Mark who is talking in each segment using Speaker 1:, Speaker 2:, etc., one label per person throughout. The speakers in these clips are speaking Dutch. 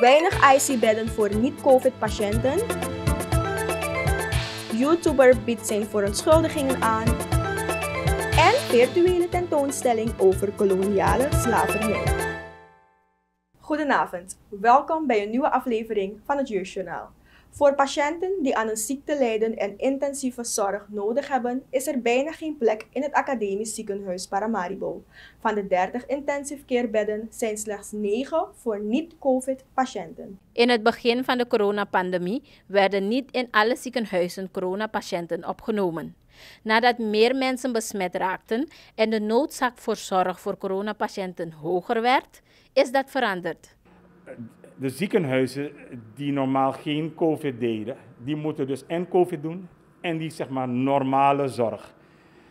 Speaker 1: weinig IC-bedden voor niet-COVID-patiënten, YouTuber biedt zijn verontschuldigingen aan en virtuele tentoonstelling over koloniale slavernij. Goedenavond, welkom bij een nieuwe aflevering van het Jeugdjournaal. Voor patiënten die aan een ziekte lijden en intensieve zorg nodig hebben, is er bijna geen plek in het Academisch Ziekenhuis Paramaribo. Van de 30 intensive care bedden zijn slechts 9 voor niet-COVID-patiënten.
Speaker 2: In het begin van de coronapandemie werden niet in alle ziekenhuizen coronapatiënten opgenomen. Nadat meer mensen besmet raakten en de noodzaak voor zorg voor coronapatiënten hoger werd, is dat veranderd de ziekenhuizen die normaal geen COVID deden, die moeten dus en COVID doen en die zeg maar normale zorg.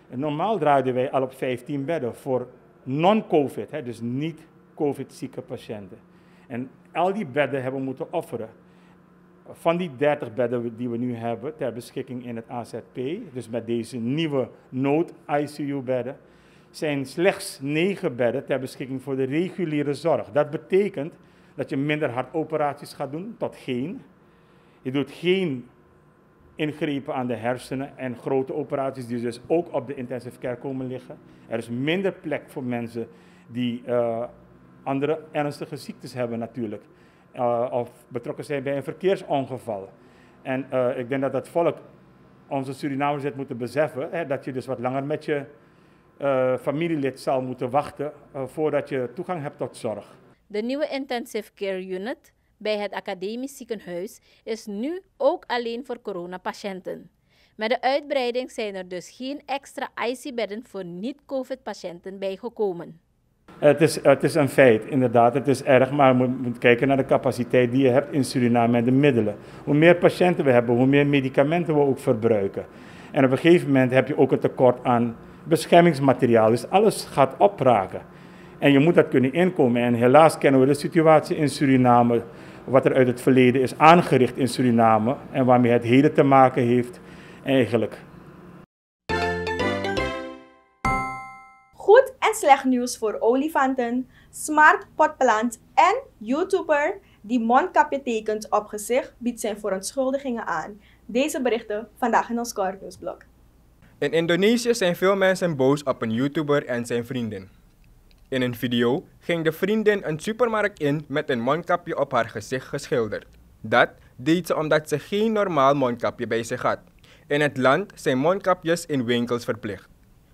Speaker 2: Normaal draaiden wij al op 15 bedden voor non-COVID, dus niet COVID-zieke patiënten. En al die bedden hebben we moeten offeren. Van die 30 bedden die we nu hebben ter beschikking in het AZP, dus met deze nieuwe nood-ICU-bedden, zijn slechts 9 bedden ter beschikking voor de reguliere zorg. Dat betekent dat je minder hartoperaties gaat doen, tot geen. Je doet geen ingrepen aan de hersenen en grote operaties die dus ook op de intensive care komen liggen. Er is minder plek voor mensen die eh, andere ernstige ziektes hebben natuurlijk. Eh, of betrokken zijn bij een verkeersongeval. En eh, ik denk dat dat volk, onze Surinamers, het moeten beseffen. Hè, dat je dus wat langer met je familielid zal moeten wachten voordat je toegang hebt tot zorg. De nieuwe intensive care unit bij het academisch ziekenhuis is nu ook alleen voor coronapatiënten. Met de uitbreiding zijn er dus geen extra IC-bedden voor niet-COVID-patiënten bijgekomen. Het is, het is een feit, inderdaad. Het is erg, maar we moeten kijken naar de capaciteit die je hebt in Suriname en de middelen. Hoe meer patiënten we hebben, hoe meer medicamenten we ook verbruiken. En op een gegeven moment heb je ook een tekort aan beschermingsmateriaal. Dus alles gaat opraken. En je moet dat kunnen inkomen. En helaas kennen we de situatie in Suriname, wat er uit het verleden is aangericht in Suriname en waarmee het heden te maken heeft eigenlijk.
Speaker 1: Goed en slecht nieuws voor olifanten, smart potplant en YouTuber die mondkapje tekent op gezicht biedt zijn verontschuldigingen aan. Deze berichten vandaag in ons kort nieuwsblok.
Speaker 3: In Indonesië zijn veel mensen boos op een YouTuber en zijn vrienden. In een video ging de vriendin een supermarkt in met een mondkapje op haar gezicht geschilderd. Dat deed ze omdat ze geen normaal mondkapje bij zich had. In het land zijn mondkapjes in winkels verplicht.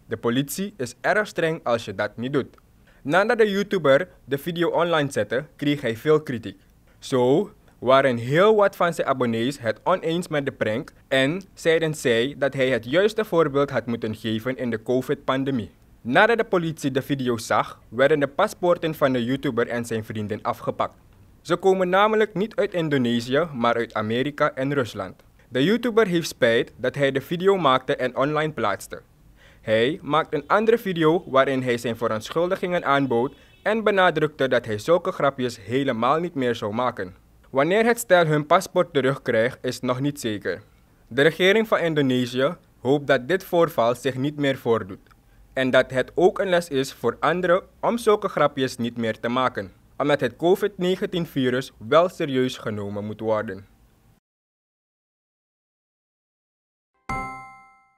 Speaker 3: De politie is erg streng als je dat niet doet. Nadat de YouTuber de video online zette, kreeg hij veel kritiek. Zo waren heel wat van zijn abonnees het oneens met de prank en zeiden zij dat hij het juiste voorbeeld had moeten geven in de COVID-pandemie. Nadat de politie de video zag, werden de paspoorten van de YouTuber en zijn vrienden afgepakt. Ze komen namelijk niet uit Indonesië, maar uit Amerika en Rusland. De YouTuber heeft spijt dat hij de video maakte en online plaatste. Hij maakt een andere video waarin hij zijn verontschuldigingen aanbood en benadrukte dat hij zulke grapjes helemaal niet meer zou maken. Wanneer het stel hun paspoort terugkrijgt is nog niet zeker. De regering van Indonesië hoopt dat dit voorval zich niet meer voordoet en dat het ook een les is voor anderen om zulke grapjes niet meer te maken, omdat het COVID-19-virus wel serieus genomen moet worden.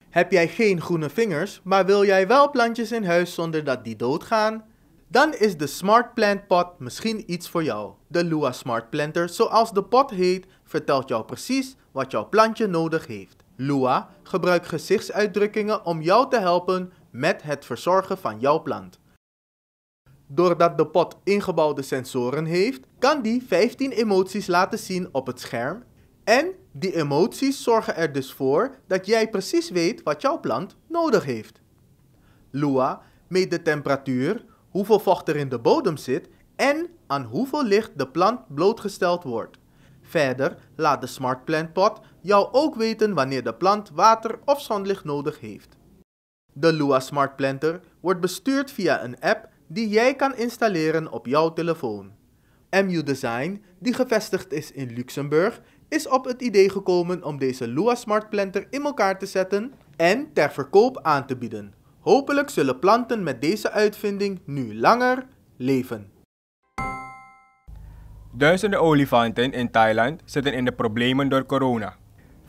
Speaker 4: Heb jij geen groene vingers, maar wil jij wel plantjes in huis zonder dat die doodgaan? Dan is de Smart Plant Pot misschien iets voor jou. De Lua Smart Planter, zoals de pot heet, vertelt jou precies wat jouw plantje nodig heeft. Lua gebruikt gezichtsuitdrukkingen om jou te helpen met het verzorgen van jouw plant. Doordat de pot ingebouwde sensoren heeft, kan die 15 emoties laten zien op het scherm. En die emoties zorgen er dus voor dat jij precies weet wat jouw plant nodig heeft. Lua meet de temperatuur, hoeveel vocht er in de bodem zit en aan hoeveel licht de plant blootgesteld wordt. Verder laat de Smart Plant Pot jou ook weten wanneer de plant water of zonlicht nodig heeft. De Lua Smart Planter wordt bestuurd via een app die jij kan installeren op jouw telefoon. MU Design, die gevestigd is in Luxemburg, is op het idee gekomen om deze Lua Smart Planter in elkaar te zetten en ter verkoop aan te bieden. Hopelijk zullen planten met deze uitvinding nu langer leven.
Speaker 3: Duizenden olifanten in Thailand zitten in de problemen door corona.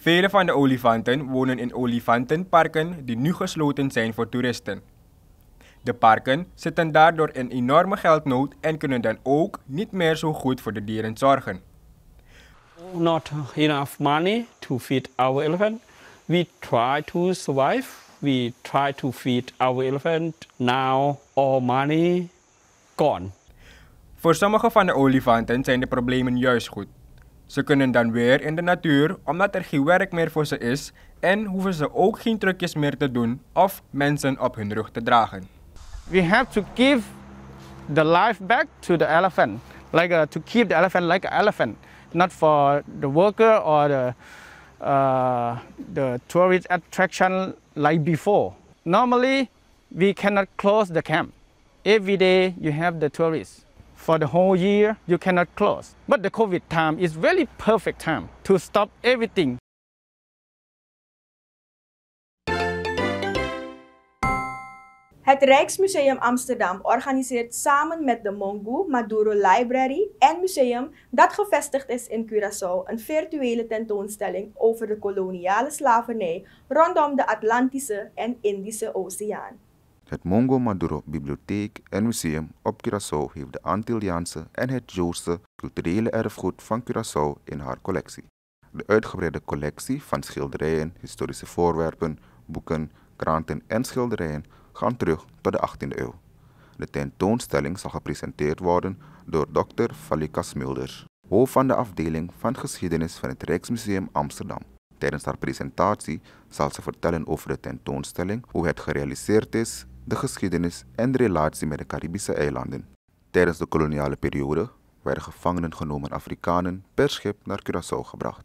Speaker 3: Vele van de olifanten wonen in olifantenparken die nu gesloten zijn voor toeristen. De parken zitten daardoor in enorme geldnood en kunnen dan ook niet meer zo goed voor de dieren zorgen. Not enough money to feed our elephant. We try to survive. We try to feed our elephant. Now all money gone. Voor sommige van de olifanten zijn de problemen juist goed. Ze kunnen dan weer in de natuur omdat er geen werk meer voor ze is en hoeven ze ook geen trucjes meer te doen of mensen op hun rug te dragen. We have to give the life back to the elephant, like uh, to keep the elephant like an elephant, not for the worker or uh, the tourist attraction like before. Normally, we cannot close the camp. Every day you have the tourists for the whole year, you cannot close. But the COVID time is really perfect time to stop everything.
Speaker 1: Het Rijksmuseum Amsterdam organiseert samen met de Mongu Maduro Library en museum dat gevestigd is in Curaçao een virtuele tentoonstelling over de koloniale slavernij rondom de Atlantische en Indische Oceaan.
Speaker 5: Het Mongo Maduro Bibliotheek en Museum op Curaçao heeft de Antilliaanse en het Joodse culturele erfgoed van Curaçao in haar collectie. De uitgebreide collectie van schilderijen, historische voorwerpen, boeken, kranten en schilderijen gaan terug tot de 18e eeuw. De tentoonstelling zal gepresenteerd worden door Dr. Falika Smulders, hoofd van de afdeling van geschiedenis van het Rijksmuseum Amsterdam. Tijdens haar presentatie zal ze vertellen over de tentoonstelling, hoe het gerealiseerd is de geschiedenis en de relatie met de Caribische eilanden. Tijdens de koloniale periode werden gevangenen genomen Afrikanen per schip naar Curaçao gebracht.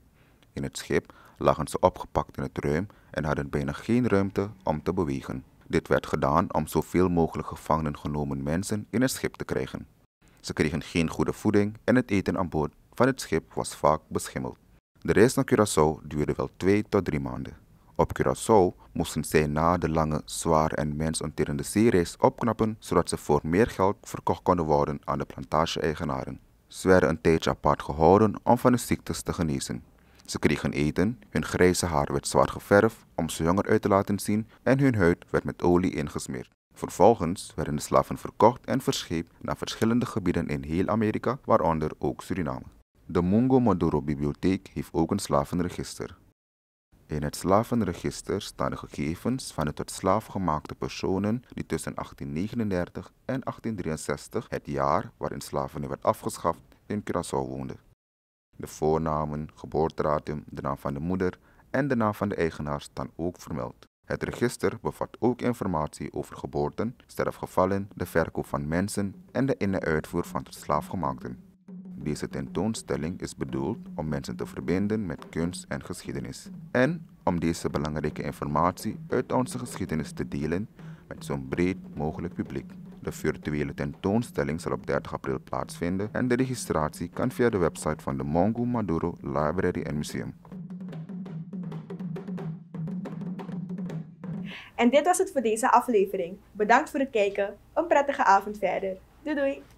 Speaker 5: In het schip lagen ze opgepakt in het ruim en hadden bijna geen ruimte om te bewegen. Dit werd gedaan om zoveel mogelijk gevangenen genomen mensen in het schip te krijgen. Ze kregen geen goede voeding en het eten aan boord van het schip was vaak beschimmeld. De reis naar Curaçao duurde wel twee tot drie maanden. Op Curaçao moesten zij na de lange, zware en mensonterende zeereis opknappen zodat ze voor meer geld verkocht konden worden aan de plantage-eigenaren. Ze werden een tijdje apart gehouden om van de ziektes te genezen. Ze kregen eten, hun grijze haar werd zwart geverfd om ze jonger uit te laten zien en hun huid werd met olie ingesmeerd. Vervolgens werden de slaven verkocht en verscheept naar verschillende gebieden in heel Amerika, waaronder ook Suriname. De Mungo Maduro Bibliotheek heeft ook een slavenregister. In het slavenregister staan de gegevens van de tot slaaf gemaakte personen die tussen 1839 en 1863, het jaar waarin slavernij werd afgeschaft, in Curaçao woonden. De voornamen, geboortedatum, de naam van de moeder en de naam van de eigenaar staan ook vermeld. Het register bevat ook informatie over geboorten, sterfgevallen, de verkoop van mensen en de in- en uitvoer van tot slaafgemaakten. Deze tentoonstelling is bedoeld om mensen te verbinden met kunst en geschiedenis. En om deze belangrijke informatie uit onze geschiedenis te delen met zo'n breed mogelijk publiek. De virtuele tentoonstelling zal op 30 april plaatsvinden en de registratie kan via de website van de Mongo Maduro Library en Museum.
Speaker 1: En dit was het voor deze aflevering. Bedankt voor het kijken. Een prettige avond verder. Doei doei!